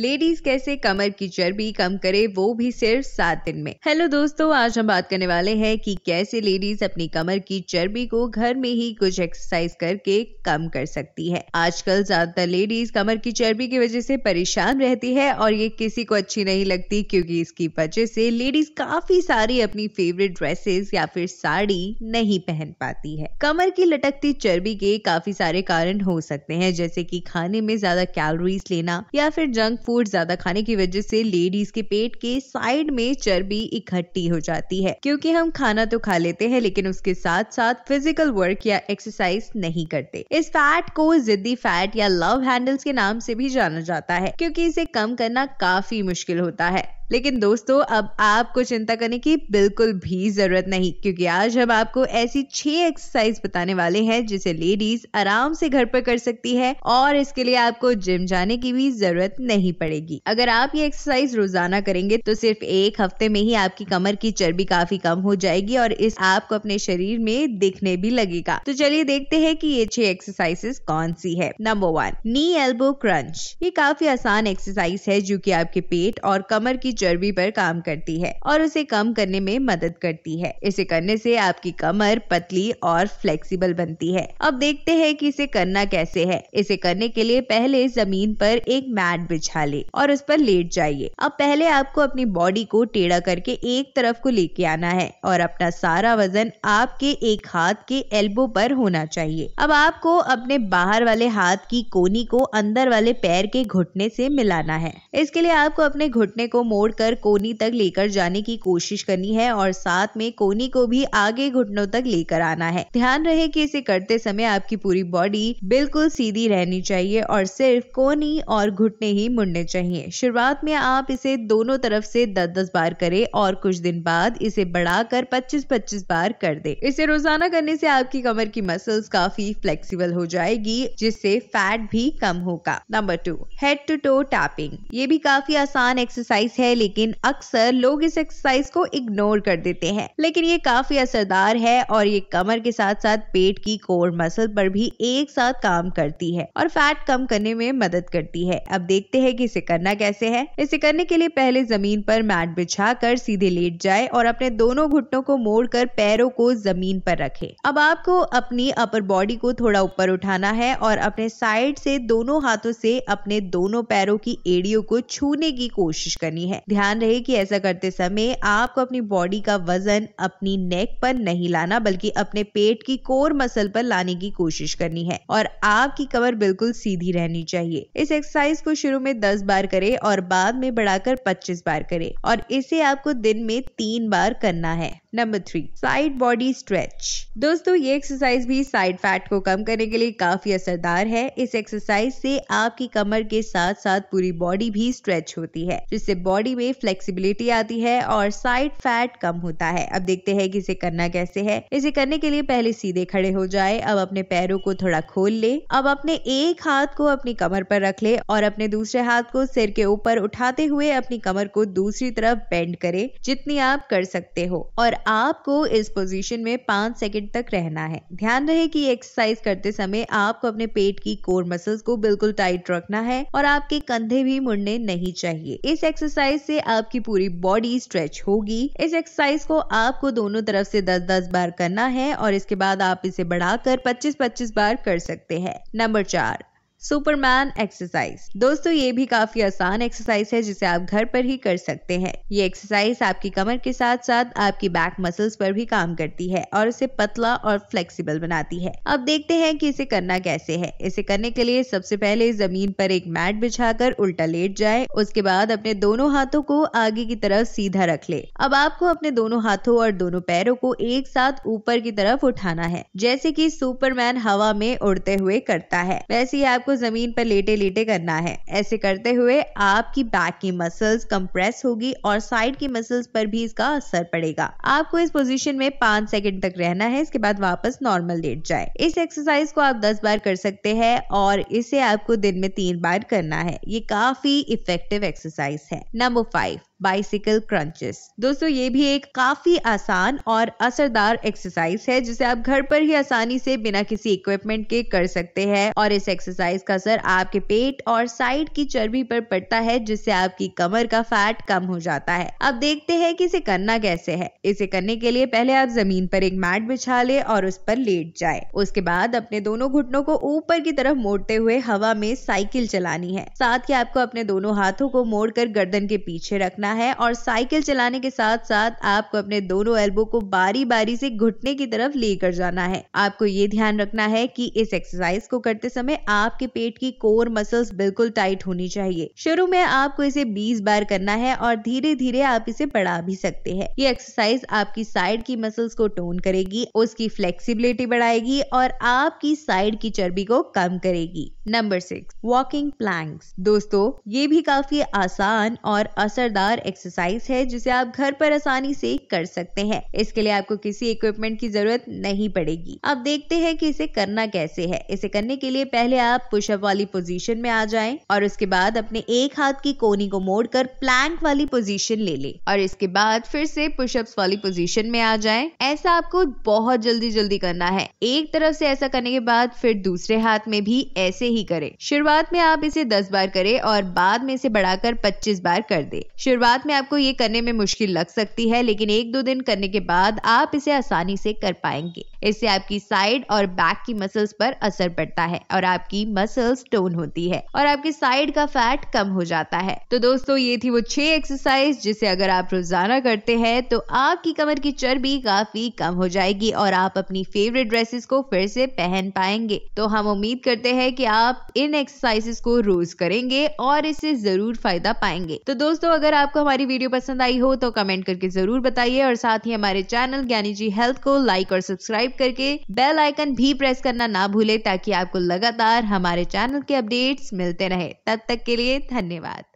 ladies कैसे कमर की चर्बी कम करे वो भी सिर्फ सात दिन में हेलो दोस्तों आज हम बात करने वाले हैं कि कैसे लेडीज अपनी कमर की चर्बी को घर में ही कुछ एक्सरसाइज करके कम कर सकती है आजकल ज्यादातर लेडीज कमर की चर्बी की वजह से परेशान रहती है और ये किसी को अच्छी नहीं लगती क्योंकि इसकी वजह से लेडीज काफी सारी अपनी फेवरेट ड्रेसेस या फिर साड़ी नहीं पहन पाती है कमर की लटकती चर्बी के काफी सारे कारण हो सकते हैं जैसे की खाने में ज्यादा कैलोरीज लेना या फिर जंक फूड ज्यादा खाने की वजह से लेडीज के पेट के साइड में चर्बी इकट्ठी हो जाती है क्योंकि हम खाना तो खा लेते हैं लेकिन उसके साथ साथ फिजिकल वर्क या एक्सरसाइज नहीं करते इस फैट को जिद्दी फैट या लव हैंडल्स के नाम से भी जाना जाता है क्योंकि इसे कम करना काफी मुश्किल होता है लेकिन दोस्तों अब आपको चिंता करने की बिल्कुल भी जरूरत नहीं क्योंकि आज हम आपको ऐसी छह एक्सरसाइज बताने वाले हैं जिसे लेडीज आराम से घर पर कर सकती है और इसके लिए आपको जिम जाने की भी जरूरत नहीं पड़ेगी अगर आप ये एक्सरसाइज रोजाना करेंगे तो सिर्फ एक हफ्ते में ही आपकी कमर की चर्बी काफी कम हो जाएगी और इस आपको अपने शरीर में दिखने भी लगेगा तो चलिए देखते हैं कि ये छह एक्सरसाइजेस कौन सी है number one knee elbow crunch ये काफी आसान एक्सरसाइज है जो कि आपके पेट और कमर की चर्बी पर काम करती है और उसे कम करने में मदद करती है इसे करने से आपकी कमर पतली और फ्लेक्सिबल बनती है अब देखते हैं कि इसे करना कैसे है इसे करने के लिए पहले जमीन पर एक मैट बिछा ले और उस पर लेट जाइए अब पहले आपको अपनी बॉडी को टेढ़ा करके एक तरफ को लेके आना है और अपना सारा वजन आपके एक हाथ के एल्बो पर होना चाहिए अब आपको अपने बाहर वाले हाथ की कोनी को अंदर वाले पैर के घुटने से मिलाना है इसके लिए आपको अपने घुटने को मोड़ मोड़कर कोनी तक लेकर जाने की कोशिश करनी है और साथ में कोनी को भी आगे घुटनों तक लेकर आना है ध्यान रहे कि इसे करते समय आपकी पूरी बॉडी बिल्कुल सीधी रहनी चाहिए और सिर्फ कोनी और घुटने ही मुड़ने चाहिए शुरुआत में आप इसे दोनों तरफ से दस दस बार करें और कुछ दिन बाद इसे बढ़ाकर 25-25 बार कर दे इसे रोजाना करने से आपकी कमर की मसल्स काफी फ्लेक्सिबल हो जाएगी जिससे फैट भी कम होगा number two head to toe tapping ये भी काफी आसान एक्सरसाइज है है लेकिन अक्सर लोग इस एक्सरसाइज को इग्नोर कर देते हैं लेकिन ये काफी असरदार है और ये कमर के साथ साथ पेट की कोर मसल पर भी एक साथ काम करती है और फैट कम करने में मदद करती है अब देखते हैं कि इसे करना कैसे है इसे करने के लिए पहले जमीन पर मैट बिछा कर सीधे लेट जाए और अपने दोनों घुटनों को मोड़ कर पैरों को जमीन पर रखे अब आपको अपनी अपर बॉडी को थोड़ा ऊपर उठाना है और अपने साइड से दोनों हाथों से अपने दोनों पैरों की एड़ियों को छूने की कोशिश करनी है ध्यान रहे कि ऐसा करते समय आपको अपनी बॉडी का वजन अपनी नेक पर नहीं लाना बल्कि अपने पेट की कोर मसल पर लाने की कोशिश करनी है और आपकी कमर बिल्कुल सीधी रहनी चाहिए इस एक्सरसाइज को शुरू में दस बार करे और बाद में बढ़ाकर पच्चीस बार करे और इसे आपको दिन में तीन बार करना है number three side body stretch दोस्तों ये एक्सरसाइज भी साइड फैट को कम करने के लिए काफी असरदार है इस एक्सरसाइज से आपकी कमर के साथ साथ पूरी बॉडी भी स्ट्रेच होती है जिससे बॉडी बॉडी में फ्लेक्सिबिलिटी आती है और साइड फैट कम होता है अब देखते हैं कि इसे करना कैसे है इसे करने के लिए पहले सीधे खड़े हो जाए अब अपने पैरों को थोड़ा खोल ले अब अपने एक हाथ को अपनी कमर पर रख ले और अपने दूसरे हाथ को सिर के ऊपर उठाते हुए अपनी कमर को दूसरी तरफ बेंड करे जितनी आप कर सकते हो और आपको इस पोजिशन में पांच सेकेंड तक रहना है ध्यान रहे की एक्सरसाइज करते समय आपको अपने पेट की कोर मसल्स को बिल्कुल टाइट रखना है और आपके कंधे भी मुड़ने नहीं चाहिए इस एक्सरसाइज इससे आपकी पूरी बॉडी स्ट्रेच होगी इस एक्सरसाइज को आपको दोनों तरफ से 10-10 बार करना है और इसके बाद आप इसे बढ़ाकर 25-25 बार कर सकते हैं नंबर चार सुपरमैन एक्सरसाइज दोस्तों ये भी काफी आसान एक्सरसाइज है जिसे आप घर पर ही कर सकते हैं ये एक्सरसाइज आपकी कमर के साथ साथ आपकी बैक मसल्स पर भी काम करती है और इसे पतला और फ्लेक्सिबल बनाती है अब देखते हैं कि इसे करना कैसे है इसे करने के लिए सबसे पहले जमीन पर एक मैट बिछाकर उल्टा लेट जाए उसके बाद अपने दोनों हाथों को आगे की तरफ सीधा रख ले अब आपको अपने दोनों हाथों और दोनों पैरों को एक साथ ऊपर की तरफ उठाना है जैसे की सुपरमैन हवा में उड़ते हुए करता है वैसे ही आपको आपको जमीन पर लेटे लेटे करना है ऐसे करते हुए आपकी बैक की मसल्स कंप्रेस होगी और साइड की मसल्स पर भी इसका असर पड़ेगा आपको इस पोजीशन में पांच सेकंड तक रहना है इसके बाद वापस नॉर्मल लेट जाए इस एक्सरसाइज को आप दस बार कर सकते हैं और इसे आपको दिन में तीन बार करना है ये काफी इफेक्टिव एक्सरसाइज है नंबर फाइव बाइसिकल क्रंचेस दोस्तों ये भी एक काफी आसान और असरदार एक्सरसाइज है जिसे आप घर पर ही आसानी से बिना किसी इक्विपमेंट के कर सकते हैं और इस एक्सरसाइज का असर आपके पेट और साइड की चर्बी पर पड़ता है जिससे आपकी कमर का फैट कम हो जाता है अब देखते हैं कि इसे करना कैसे है इसे करने के लिए पहले आप जमीन पर एक मैट बिछा ले और उस पर लेट जाए उसके बाद अपने दोनों घुटनों को ऊपर की तरफ मोड़ते हुए हवा में साइकिल चलानी है साथ ही आपको अपने दोनों हाथों को मोड़कर गर्दन के पीछे रखना करना है और साइकिल चलाने के साथ साथ आपको अपने दोनों एल्बो को बारी बारी से घुटने की तरफ लेकर जाना है आपको ये ध्यान रखना है कि इस एक्सरसाइज को करते समय आपके पेट की कोर मसल्स बिल्कुल टाइट होनी चाहिए शुरू में आपको इसे 20 बार करना है और धीरे धीरे आप इसे बढ़ा भी सकते हैं ये एक्सरसाइज आपकी साइड की मसल्स को टोन करेगी उसकी फ्लेक्सीबिलिटी बढ़ाएगी और आपकी साइड की चर्बी को कम करेगी नंबर सिक्स वॉकिंग प्लैंक्स दोस्तों ये भी काफी आसान और असरदार एक्सरसाइज है जिसे आप घर पर आसानी से कर सकते हैं इसके लिए आपको किसी इक्विपमेंट की जरूरत नहीं पड़ेगी अब देखते हैं कि इसे करना कैसे है इसे करने के लिए पहले आप पुशअप वाली पोजीशन में आ जाएं और उसके बाद अपने एक हाथ की कोनी को मोड़कर प्लैंक वाली पोजीशन ले लें और इसके बाद फिर से पुशअप्स वाली पोजीशन में आ जाएं ऐसा आपको बहुत जल्दी जल्दी करना है एक तरफ से ऐसा करने के बाद फिर दूसरे हाथ में भी ऐसे ही करें शुरुआत में आप इसे 10 बार करें और बाद में इसे बढ़ाकर 25 बार कर दे शुरुआत शुरुआत में आपको ये करने में मुश्किल लग सकती है लेकिन एक दो दिन करने के बाद आप इसे आसानी से कर पाएंगे इससे आपकी साइड और बैक की मसल्स पर असर पड़ता है और आपकी मसल्स टोन होती है और आपकी साइड का फैट कम हो जाता है तो दोस्तों ये थी वो छह एक्सरसाइज जिसे अगर आप रोजाना करते हैं तो आपकी कमर की चर्बी काफी कम हो जाएगी और आप अपनी फेवरेट ड्रेसेस को फिर से पहन पाएंगे तो हम उम्मीद करते हैं कि आप इन एक्सरसाइजेस को रोज करेंगे और इससे जरूर फायदा पाएंगे तो दोस्तों अगर आप आपको हमारी वीडियो पसंद आई हो तो कमेंट करके जरूर बताइए और साथ ही हमारे चैनल ज्ञानी जी हेल्थ को लाइक और सब्सक्राइब करके बेल आइकन भी प्रेस करना ना भूले ताकि आपको लगातार हमारे चैनल के अपडेट्स मिलते रहे तब तक के लिए धन्यवाद